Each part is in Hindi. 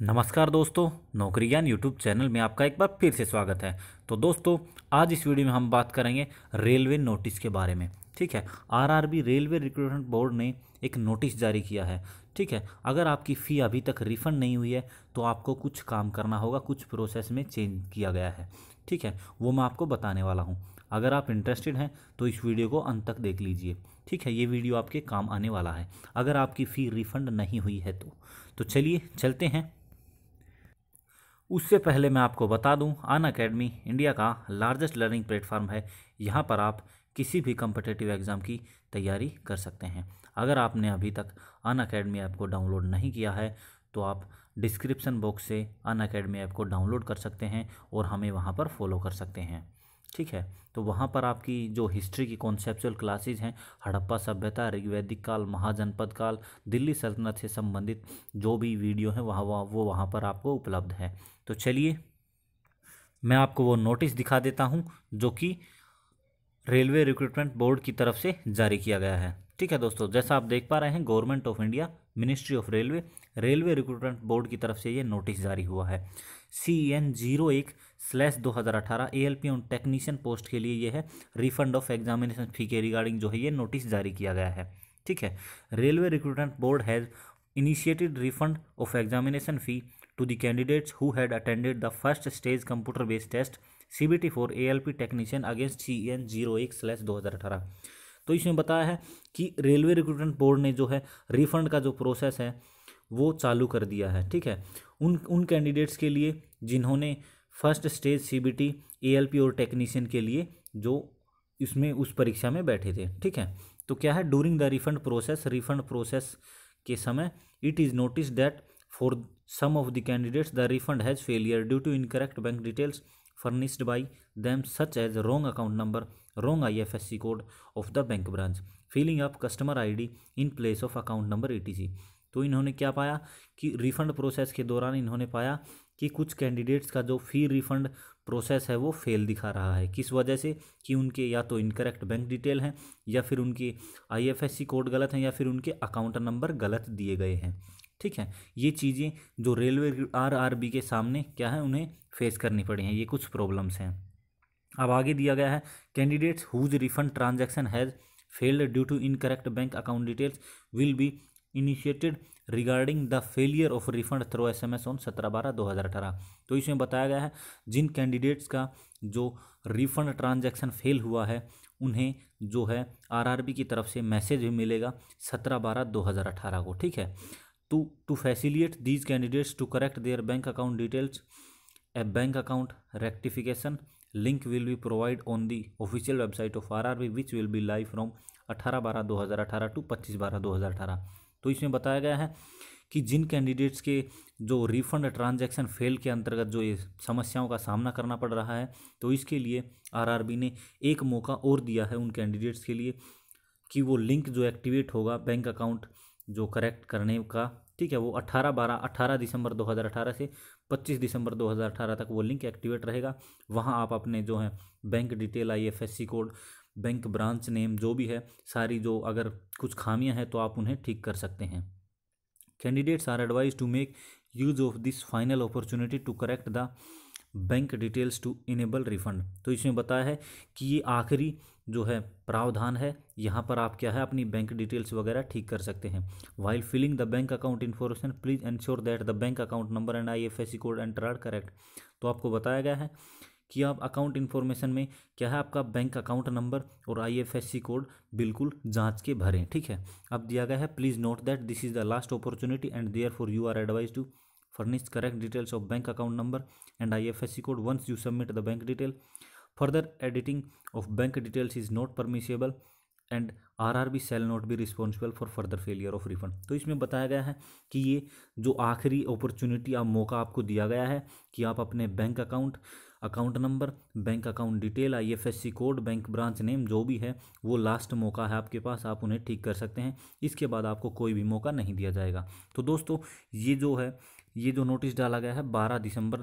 हम्म। नमस्कार दोस्तों नौकरी ज्ञान यूट्यूब चैनल में आपका एक बार फिर से स्वागत है तो दोस्तों आज इस वीडियो में हम बात करेंगे रेलवे नोटिस के बारे में ठीक है आरआरबी रेलवे रिक्रूटमेंट बोर्ड ने एक नोटिस जारी किया है ठीक है अगर आपकी फ़ी अभी तक रिफ़ंड नहीं हुई है तो आपको कुछ काम करना होगा कुछ प्रोसेस में चेंज किया गया है ठीक है वो मैं आपको बताने वाला हूँ अगर आप इंटरेस्टेड हैं तो इस वीडियो को अंत तक देख लीजिए ठीक है ये वीडियो आपके काम आने वाला है अगर आपकी फ़ी रिफ़ंड नहीं हुई है तो, तो चलिए चलते हैं उससे पहले मैं आपको बता दूं अन अकेडमी इंडिया का लार्जेस्ट लर्निंग प्लेटफॉर्म है यहाँ पर आप किसी भी कम्पटेटिव एग्ज़ाम की तैयारी कर सकते हैं अगर आपने अभी तक अन अकेडमी ऐप को डाउनलोड नहीं किया है तो आप डिस्क्रिप्सन बॉक्स से अन अकेडमी ऐप को डाउनलोड कर सकते हैं और हमें वहाँ पर फॉलो कर सकते हैं ठीक है तो वहाँ पर आपकी जो हिस्ट्री की कॉन्सेप्चुअल क्लासेज हैं हड़प्पा सभ्यता ऋग्वैदिक काल महाजनपद काल दिल्ली सल्तनत से संबंधित जो भी वीडियो हैं वहाँ वहाँ वो वहाँ पर आपको उपलब्ध है तो चलिए मैं आपको वो नोटिस दिखा देता हूँ जो कि रेलवे रिक्रूटमेंट बोर्ड की तरफ से जारी किया गया है ठीक है दोस्तों जैसा आप देख पा रहे हैं government of India ministry of railway railway recruitment board की तरफ से ये नोटिस जारी हुआ है सी एन जीरो एक स्लैश दो हज़ार अठारह A L P on technician post के लिए ये है रिफंड ऑफ एग्जामिनेशन फ़ी के रिगार्डिंग जो है ये नोटिस जारी किया गया है ठीक है railway recruitment board has initiated refund of examination fee to the candidates who had attended the first stage computer based test C for A L P technician against C N zero एक दो हज़ार अठारह तो इसमें बताया है कि रेलवे रिक्रूटमेंट बोर्ड ने जो है रिफंड का जो प्रोसेस है वो चालू कर दिया है ठीक है उन उन कैंडिडेट्स के लिए जिन्होंने first stage C B T L P और टेक्नीशियन के लिए जो इसमें उस परीक्षा में बैठे थे ठीक है तो क्या है during the refund process refund process के समय it is notice that for some of the candidates the refund has failure due to incorrect bank details furnished by them such as wrong account number wrong I F S C code of the bank branch filling of customer I D in place of account number A T C तो इन्होंने क्या पाया कि रिफंड प्रोसेस के दौरान इन्होंने पाया कि कुछ कैंडिडेट्स का जो फी रिफंड प्रोसेस है वो फेल दिखा रहा है किस वजह से कि उनके या तो इनकरेक्ट बैंक डिटेल हैं या फिर उनकी I F S C code गलत हैं या फिर उनके अकाउंट नंबर गलत दिए गए हैं ठीक है ये चीज़ें जो रेलवे आर आर बी के सामने क्या है उन्हें फेस करनी पड़ी हैं ये कुछ प्रॉब्लम्स हैं अब आगे दिया गया है candidates whose refund transaction has failed due to incorrect bank account details will be initiated regarding the failure of refund through S M S on सत्रह बारह दो हज़ार अठारह तो इसमें बताया गया है जिन कैंडिडेट्स का जो रिफंड ट्रांजैक्शन फेल हुआ है उन्हें जो है आरआरबी की तरफ से मैसेज भी मिलेगा सत्रह बारह दो हज़ार अठारह को ठीक है to to facilitate these candidates to correct their bank account details a bank account rectification link will be provide on the official website of R R B which will be live from अठारह बारह दो हज़ार अठारह टू पच्चीस बारह दो हज़ार अठारह तो इसमें बताया गया है कि जिन कैंडिडेट्स के जो रिफंड ट्रांजेक्शन फेल के अंतर्गत जो ये समस्याओं का सामना करना पड़ रहा है तो इसके लिए आर आर बी ने एक मौका और दिया है उन कैंडिडेट्स के लिए कि वो लिंक जो एक्टिवेट होगा बैंक अकाउंट जो करेक्ट करने का ठीक है वो 18 बारह 18 दिसंबर 2018 से 25 दिसंबर 2018 तक वो लिंक एक्टिवेट रहेगा वहाँ आप अपने जो है bank detail C code bank branch name जो भी है सारी जो अगर कुछ खामियां हैं तो आप उन्हें ठीक कर सकते हैं candidates are advise to make use of this final opportunity to correct the bank details to enable refund तो इसमें बताया है कि ये आखिरी जो है प्रावधान है यहाँ पर आप क्या है अपनी बैंक डिटेल्स वगैरह ठीक कर सकते हैं while filling the bank account information please ensure that the bank account number and I F S C code enter are correct तो आपको बताया गया है कि आप अकाउंट इन्फॉर्मेशन में क्या है आपका बैंक अकाउंट नंबर और आईएफएससी कोड बिल्कुल जांच के भरें ठीक है अब दिया गया है please note that this is the last opportunity and therefore you are advise to furnish correct details of bank account number and ifsc code once you submit the bank detail further editing of bank details is not permissible and B shall not be responsible for further failure of refund तो इसमें बताया गया है कि ये जो आखिरी अपॉर्चुनिटी या मौका आपको दिया गया है कि आप अपने bank account account number bank account detail IFSC code bank branch name जो भी है वो लास्ट मौका है आपके पास आप उन्हें ठीक कर सकते हैं इसके बाद आपको कोई भी मौका नहीं दिया जाएगा तो दोस्तों ये जो है ये जो नोटिस डाला गया है बारह दिसंबर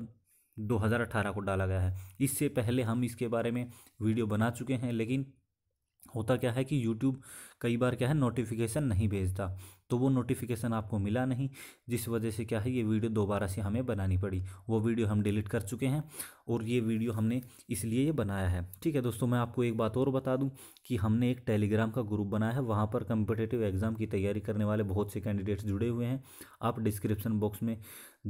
2018 को डाला गया है इससे पहले हम इसके बारे में वीडियो बना चुके हैं लेकिन होता क्या है कि यूट्यूब कई बार क्या है नोटिफिकेशन नहीं भेजता तो वो नोटिफिकेशन आपको मिला नहीं जिस वजह से क्या है ये वीडियो दोबारा से हमें बनानी पड़ी वो वीडियो हम डिलीट कर चुके हैं और ये वीडियो हमने इसलिए ये बनाया है ठीक है दोस्तों मैं आपको एक बात और बता दूं कि हमने एक टेलीग्राम का ग्रुप बनाया है वहाँ पर कम्पिटेटिव एग्ज़ाम की तैयारी करने वाले बहुत से कैंडिडेट्स जुड़े हुए हैं आप डिस्क्रिप्सन बॉक्स में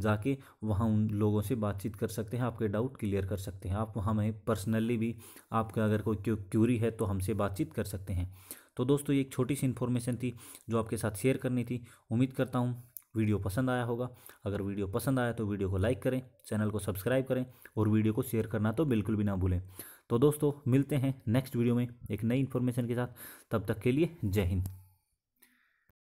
जाके वहाँ उन लोगों से बातचीत कर सकते हैं आपके डाउट क्लियर कर सकते हैं आप वहाँ में पर्सनली भी आपका अगर कोई क्यूरी है तो हमसे बातचीत कर सकते हैं तो दोस्तों ये एक छोटी सी इन्फॉर्मेशन थी जो आपके साथ शेयर करनी थी उम्मीद करता हूँ वीडियो पसंद आया होगा अगर वीडियो पसंद आया तो वीडियो को लाइक करें चैनल को सब्सक्राइब करें और वीडियो को शेयर करना तो बिल्कुल भी ना भूलें तो दोस्तों मिलते हैं नेक्स्ट वीडियो में एक नई इन्फॉर्मेशन के साथ तब तक के लिए जय हिंद